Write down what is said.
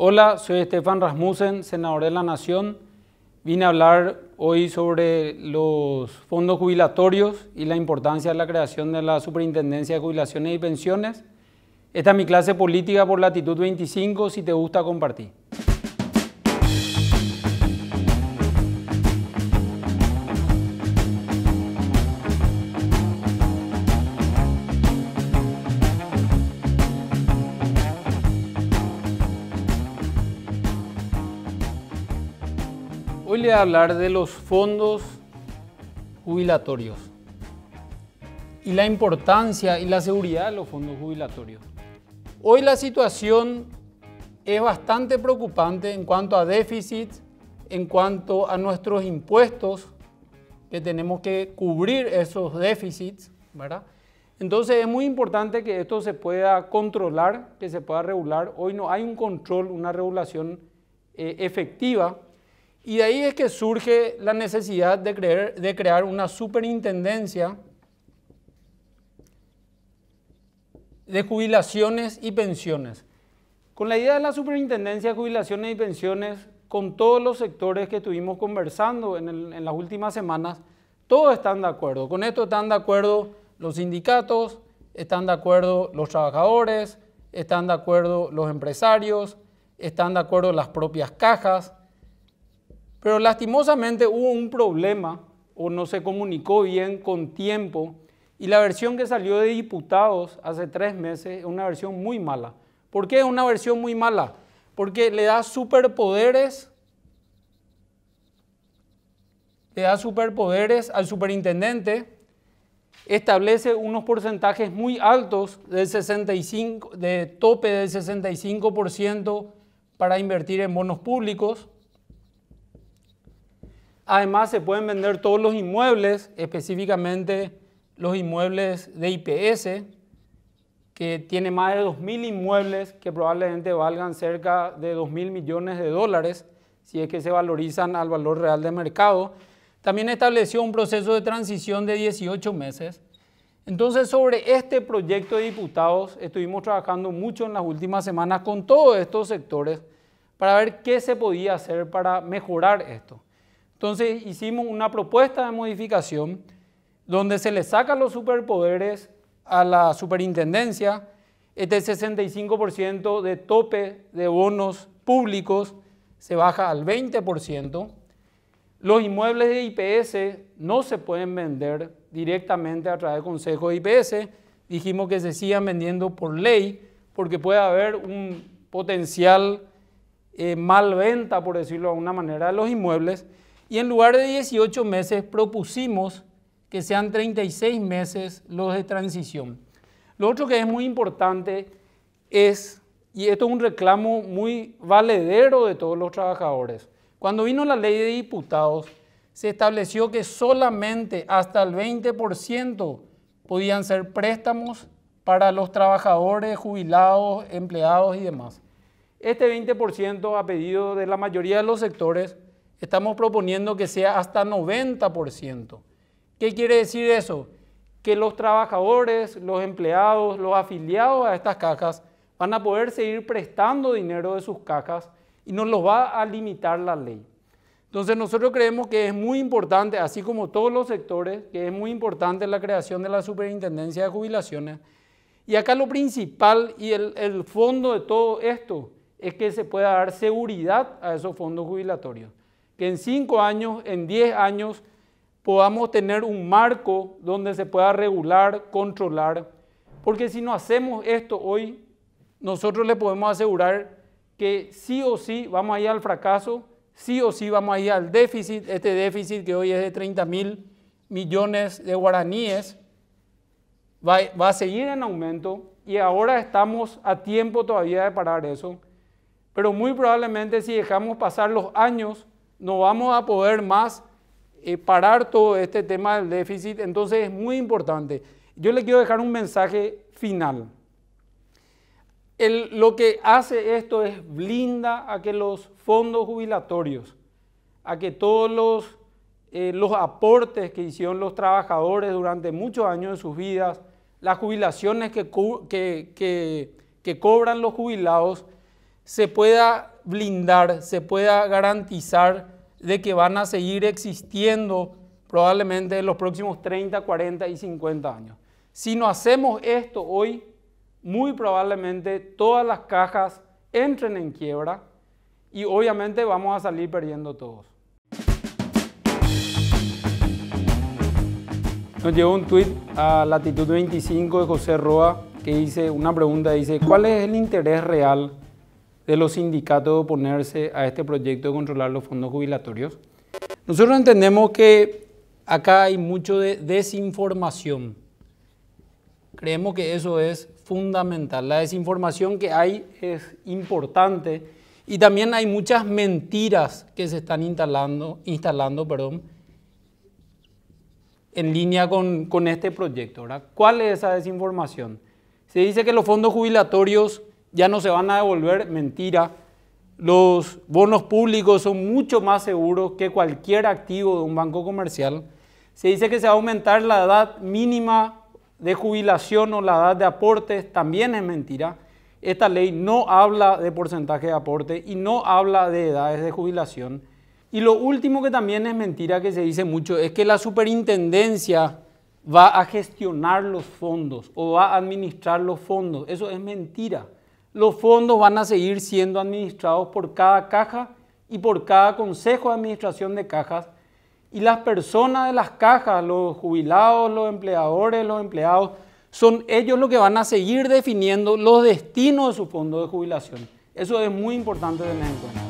Hola, soy Estefan Rasmussen, senador de la Nación. Vine a hablar hoy sobre los fondos jubilatorios y la importancia de la creación de la Superintendencia de Jubilaciones y Pensiones. Esta es mi clase política por latitud 25, si te gusta compartir. Hoy le voy a hablar de los fondos jubilatorios y la importancia y la seguridad de los fondos jubilatorios. Hoy la situación es bastante preocupante en cuanto a déficit, en cuanto a nuestros impuestos, que tenemos que cubrir esos déficits, ¿verdad? Entonces es muy importante que esto se pueda controlar, que se pueda regular. Hoy no hay un control, una regulación eh, efectiva y de ahí es que surge la necesidad de, crear una superintendencia de jubilaciones y pensiones. Con la idea de la superintendencia de jubilaciones y pensiones, con todos los sectores que estuvimos conversando en, las últimas semanas, todos están de acuerdo. Con esto están de acuerdo los sindicatos, están de acuerdo los trabajadores, están de acuerdo los empresarios, están de acuerdo las propias cajas, pero lastimosamente hubo un problema o no se comunicó bien con tiempo y la versión que salió de diputados hace tres meses es una versión muy mala. ¿Por qué es una versión muy mala? Porque le da superpoderes, le da superpoderes al superintendente, establece unos porcentajes muy altos del 65, de tope del 65% para invertir en bonos públicos Además, se pueden vender todos los inmuebles, específicamente los inmuebles de IPS, que tiene más de 2.000 inmuebles que probablemente valgan cerca de 2.000 millones de dólares, si es que se valorizan al valor real de mercado. También estableció un proceso de transición de 18 meses. Entonces, sobre este proyecto de diputados, estuvimos trabajando mucho en las últimas semanas con todos estos sectores para ver qué se podía hacer para mejorar esto. Entonces hicimos una propuesta de modificación donde se le sacan los superpoderes a la superintendencia, este 65% de tope de bonos públicos se baja al 20%, los inmuebles de IPS no se pueden vender directamente a través del Consejo de IPS, dijimos que se sigan vendiendo por ley porque puede haber un potencial eh, mal venta, por decirlo de alguna manera, de los inmuebles. Y en lugar de 18 meses propusimos que sean 36 meses los de transición. Lo otro que es muy importante es, y esto es un reclamo muy valedero de todos los trabajadores, cuando vino la ley de diputados, se estableció que solamente hasta el 20% podían ser préstamos para los trabajadores, jubilados, empleados y demás. Este 20% a pedido de la mayoría de los sectores Estamos proponiendo que sea hasta 90%. ¿Qué quiere decir eso? Que los trabajadores, los empleados, los afiliados a estas cajas van a poder seguir prestando dinero de sus cajas y nos los va a limitar la ley. Entonces nosotros creemos que es muy importante, así como todos los sectores, que es muy importante la creación de la superintendencia de jubilaciones. Y acá lo principal y el, el fondo de todo esto es que se pueda dar seguridad a esos fondos jubilatorios que en cinco años, en diez años, podamos tener un marco donde se pueda regular, controlar, porque si no hacemos esto hoy, nosotros le podemos asegurar que sí o sí vamos a ir al fracaso, sí o sí vamos a ir al déficit, este déficit que hoy es de 30 mil millones de guaraníes, va, va, a seguir en aumento y ahora estamos a tiempo todavía de parar eso. Pero muy probablemente si dejamos pasar los años, no vamos a poder más eh, parar todo este tema del déficit, entonces es muy importante. Yo le quiero dejar un mensaje final. lo que hace esto es blinda a que los fondos jubilatorios, a que todos los, eh, los aportes que hicieron los trabajadores durante muchos años de sus vidas, las jubilaciones que, que, que cobran los jubilados, se pueda blindar, se pueda garantizar de que van a seguir existiendo probablemente en los próximos 30, 40 y 50 años. Si no hacemos esto hoy, muy probablemente todas las cajas entren en quiebra y obviamente vamos a salir perdiendo todos. Nos llegó un tuit a latitud 25 de José Roa que dice una pregunta, dice, ¿cuál es el interés real de los sindicatos de oponerse a este proyecto de controlar los fondos jubilatorios. Nosotros entendemos que acá hay mucho de desinformación. Creemos que eso es fundamental. La desinformación que hay es importante y también hay muchas mentiras que se están instalando, instalando perdón, en línea con, con este proyecto. ¿Ahora ¿Cuál es esa desinformación? Se dice que los fondos jubilatorios ya no se van a devolver, mentira. Los bonos públicos son mucho más seguros que cualquier activo de un banco comercial. Se dice que se va a aumentar la edad mínima de jubilación o la edad de aportes, también es mentira. Esta ley no habla de porcentaje de aporte y no habla de edades de jubilación. Y lo último que también es mentira que se dice mucho es que la superintendencia va a gestionar los fondos o va a administrar los fondos. Eso es mentira los fondos van a seguir siendo administrados por cada caja y por cada consejo de administración de cajas y las personas de las cajas, los jubilados, los empleadores, los empleados, son ellos los que van a seguir definiendo los destinos de su fondo de jubilación. Eso es muy importante tener en cuenta.